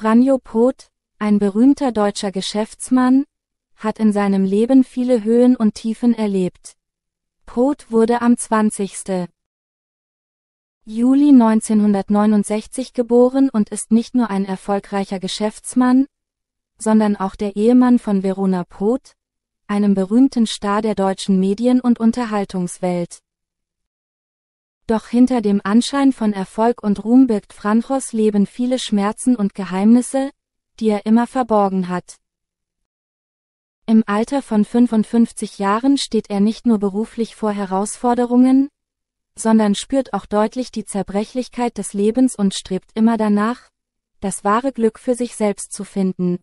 Franjo Poth, ein berühmter deutscher Geschäftsmann, hat in seinem Leben viele Höhen und Tiefen erlebt. Poth wurde am 20. Juli 1969 geboren und ist nicht nur ein erfolgreicher Geschäftsmann, sondern auch der Ehemann von Verona Poth, einem berühmten Star der deutschen Medien- und Unterhaltungswelt. Doch hinter dem Anschein von Erfolg und Ruhm birgt Franchos Leben viele Schmerzen und Geheimnisse, die er immer verborgen hat. Im Alter von 55 Jahren steht er nicht nur beruflich vor Herausforderungen, sondern spürt auch deutlich die Zerbrechlichkeit des Lebens und strebt immer danach, das wahre Glück für sich selbst zu finden.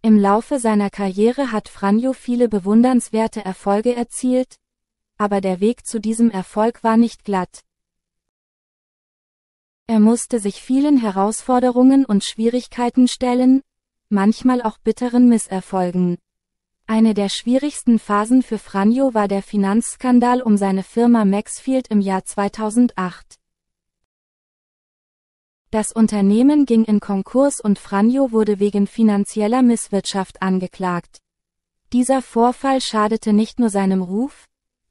Im Laufe seiner Karriere hat Franjo viele bewundernswerte Erfolge erzielt, aber der Weg zu diesem Erfolg war nicht glatt. Er musste sich vielen Herausforderungen und Schwierigkeiten stellen, manchmal auch bitteren Misserfolgen. Eine der schwierigsten Phasen für Franjo war der Finanzskandal um seine Firma Maxfield im Jahr 2008. Das Unternehmen ging in Konkurs und Franjo wurde wegen finanzieller Misswirtschaft angeklagt. Dieser Vorfall schadete nicht nur seinem Ruf,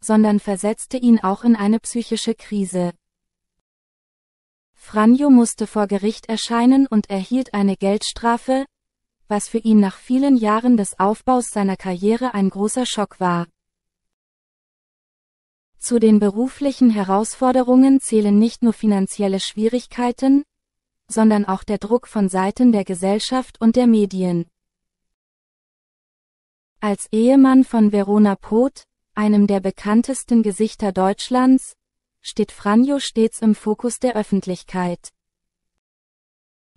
sondern versetzte ihn auch in eine psychische Krise. Franjo musste vor Gericht erscheinen und erhielt eine Geldstrafe, was für ihn nach vielen Jahren des Aufbaus seiner Karriere ein großer Schock war. Zu den beruflichen Herausforderungen zählen nicht nur finanzielle Schwierigkeiten, sondern auch der Druck von Seiten der Gesellschaft und der Medien. Als Ehemann von Verona Poth, einem der bekanntesten Gesichter Deutschlands, steht Franjo stets im Fokus der Öffentlichkeit.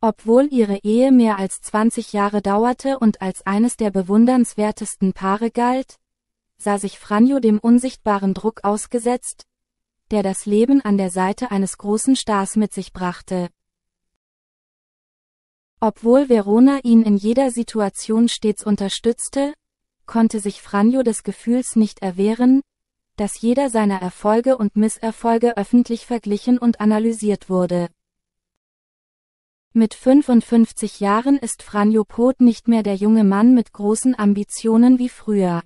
Obwohl ihre Ehe mehr als 20 Jahre dauerte und als eines der bewundernswertesten Paare galt, sah sich Franjo dem unsichtbaren Druck ausgesetzt, der das Leben an der Seite eines großen Stars mit sich brachte. Obwohl Verona ihn in jeder Situation stets unterstützte, konnte sich Franjo des Gefühls nicht erwehren, dass jeder seiner Erfolge und Misserfolge öffentlich verglichen und analysiert wurde. Mit 55 Jahren ist Franjo Poth nicht mehr der junge Mann mit großen Ambitionen wie früher.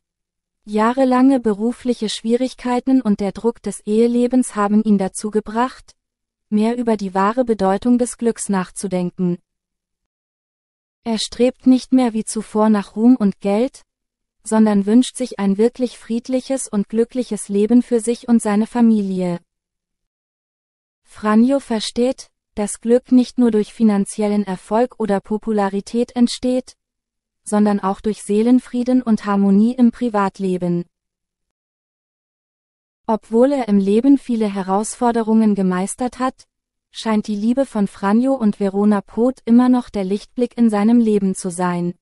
Jahrelange berufliche Schwierigkeiten und der Druck des Ehelebens haben ihn dazu gebracht, mehr über die wahre Bedeutung des Glücks nachzudenken. Er strebt nicht mehr wie zuvor nach Ruhm und Geld, sondern wünscht sich ein wirklich friedliches und glückliches Leben für sich und seine Familie. Franjo versteht, dass Glück nicht nur durch finanziellen Erfolg oder Popularität entsteht, sondern auch durch Seelenfrieden und Harmonie im Privatleben. Obwohl er im Leben viele Herausforderungen gemeistert hat, scheint die Liebe von Franjo und Verona Poth immer noch der Lichtblick in seinem Leben zu sein.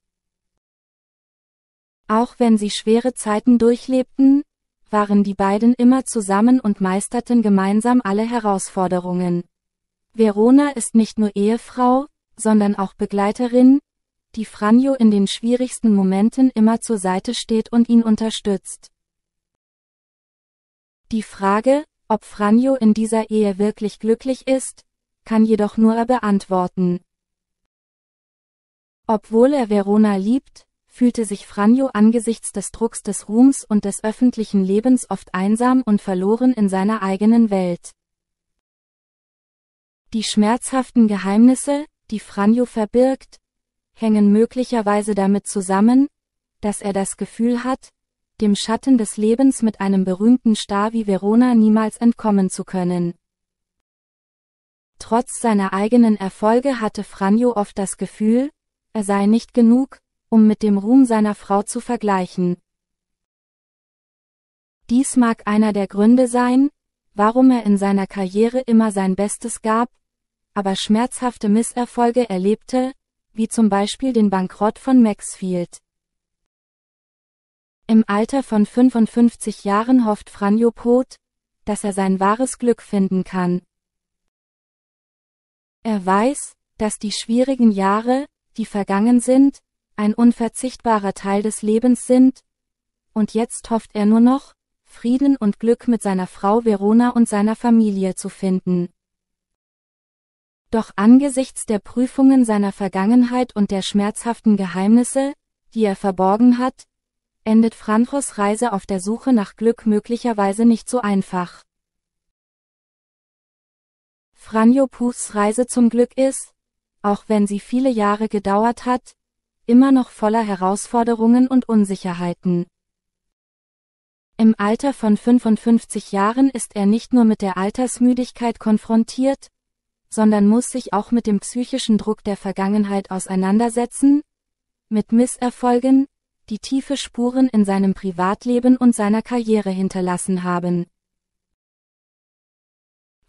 Auch wenn sie schwere Zeiten durchlebten, waren die beiden immer zusammen und meisterten gemeinsam alle Herausforderungen. Verona ist nicht nur Ehefrau, sondern auch Begleiterin, die Franjo in den schwierigsten Momenten immer zur Seite steht und ihn unterstützt. Die Frage, ob Franjo in dieser Ehe wirklich glücklich ist, kann jedoch nur er beantworten. Obwohl er Verona liebt, fühlte sich Franjo angesichts des Drucks des Ruhms und des öffentlichen Lebens oft einsam und verloren in seiner eigenen Welt. Die schmerzhaften Geheimnisse, die Franjo verbirgt, hängen möglicherweise damit zusammen, dass er das Gefühl hat, dem Schatten des Lebens mit einem berühmten Star wie Verona niemals entkommen zu können. Trotz seiner eigenen Erfolge hatte Franjo oft das Gefühl, er sei nicht genug, um mit dem Ruhm seiner Frau zu vergleichen. Dies mag einer der Gründe sein, warum er in seiner Karriere immer sein Bestes gab, aber schmerzhafte Misserfolge erlebte, wie zum Beispiel den Bankrott von Maxfield. Im Alter von 55 Jahren hofft Franjo Poth, dass er sein wahres Glück finden kann. Er weiß, dass die schwierigen Jahre, die vergangen sind, ein unverzichtbarer Teil des Lebens sind, und jetzt hofft er nur noch, Frieden und Glück mit seiner Frau Verona und seiner Familie zu finden. Doch angesichts der Prüfungen seiner Vergangenheit und der schmerzhaften Geheimnisse, die er verborgen hat, endet Franjos Reise auf der Suche nach Glück möglicherweise nicht so einfach. Franjo Puffs Reise zum Glück ist, auch wenn sie viele Jahre gedauert hat, immer noch voller Herausforderungen und Unsicherheiten. Im Alter von 55 Jahren ist er nicht nur mit der Altersmüdigkeit konfrontiert, sondern muss sich auch mit dem psychischen Druck der Vergangenheit auseinandersetzen, mit Misserfolgen, die tiefe Spuren in seinem Privatleben und seiner Karriere hinterlassen haben.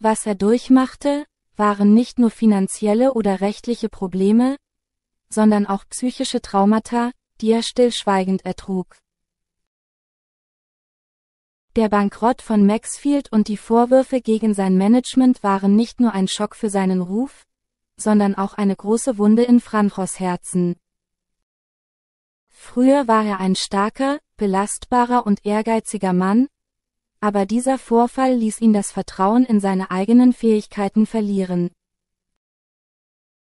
Was er durchmachte, waren nicht nur finanzielle oder rechtliche Probleme, sondern auch psychische Traumata, die er stillschweigend ertrug. Der Bankrott von Maxfield und die Vorwürfe gegen sein Management waren nicht nur ein Schock für seinen Ruf, sondern auch eine große Wunde in Franjos Herzen. Früher war er ein starker, belastbarer und ehrgeiziger Mann, aber dieser Vorfall ließ ihn das Vertrauen in seine eigenen Fähigkeiten verlieren.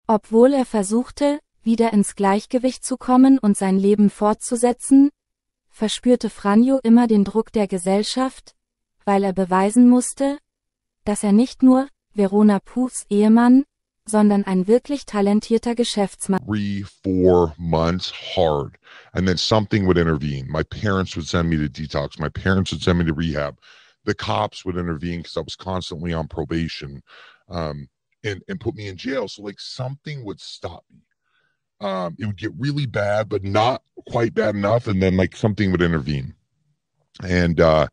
Obwohl er versuchte, wieder ins Gleichgewicht zu kommen und sein Leben fortzusetzen, verspürte Franjo immer den Druck der Gesellschaft, weil er beweisen musste, dass er nicht nur Verona Puffs Ehemann, sondern ein wirklich talentierter Geschäftsmann. Three, four months hard. And then something would intervene. My parents would send me to detox. My parents would send me to rehab. The cops would intervene because I was constantly on probation um, and, and put me in jail. So like something would stop me. um, it would get really bad, but not quite bad enough, and then like something would intervene. And uh,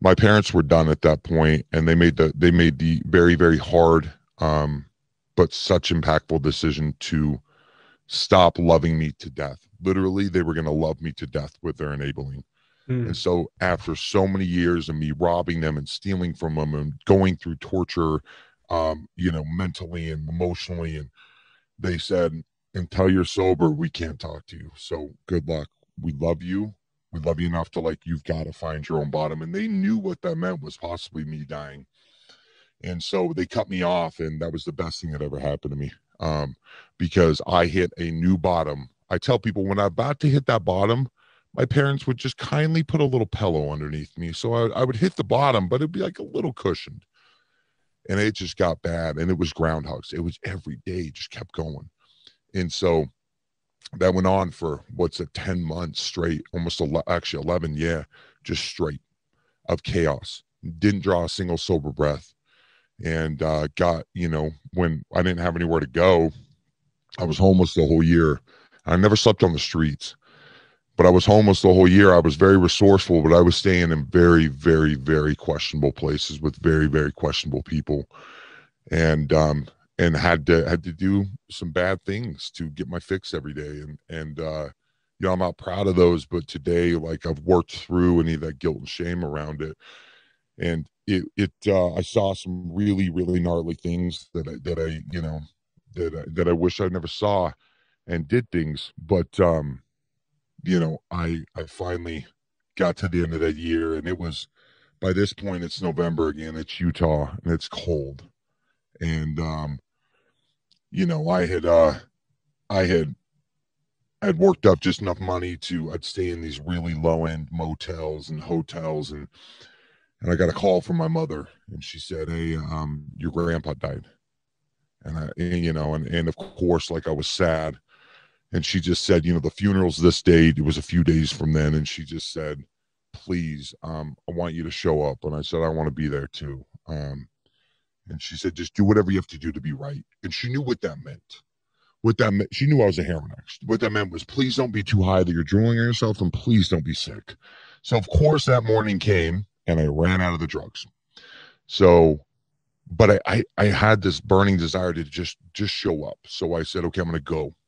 my parents were done at that point, and they made the they made the very very hard, um, but such impactful decision to stop loving me to death. Literally, they were going to love me to death with their enabling. Hmm. And so, after so many years of me robbing them and stealing from them and going through torture, um, you know, mentally and emotionally, and they said, until you're sober, we can't talk to you. So good luck. We love you. We love you enough to like, you've got to find your own bottom. And they knew what that meant was possibly me dying. And so they cut me off. And that was the best thing that ever happened to me um, because I hit a new bottom. I tell people when I'm about to hit that bottom, my parents would just kindly put a little pillow underneath me. So I, I would hit the bottom, but it'd be like a little cushioned. And it just got bad. And it was groundhogs. It was every day, just kept going and so that went on for what's a 10 months straight, almost 11, actually 11, yeah, just straight of chaos. Didn't draw a single sober breath. And uh, got, you know, when I didn't have anywhere to go, I was homeless the whole year. I never slept on the streets, but I was homeless the whole year. I was very resourceful, but I was staying in very, very, very questionable places with very, very questionable people. And um, and had to had to do some bad things to get my fix every day and and uh you know i'm not proud of those but today like i've worked through any of that guilt and shame around it and it it uh i saw some really really gnarly things that i that i you know that i that i wish i never saw and did things but um you know i i finally got to the end of that year and it was by this point it's november again it's utah and it's cold and um you know, I had uh I had I had worked up just enough money to I'd stay in these really low end motels and hotels and and I got a call from my mother and she said, Hey, um, your grandpa died. And I and, you know, and, and of course, like I was sad. And she just said, you know, the funeral's this day It was a few days from then. And she just said, please, um, I want you to show up. And I said, I want to be there too. Um, and she said, just do whatever you have to do to be right. And she knew what that meant. What that meant, she knew I was a heroin addict. What that meant was, please don't be too high that you're drooling on yourself and please don't be sick. So, of course, that morning came and I ran out of the drugs. So, but I, I, I had this burning desire to just, just show up. So I said, okay, I'm going to go.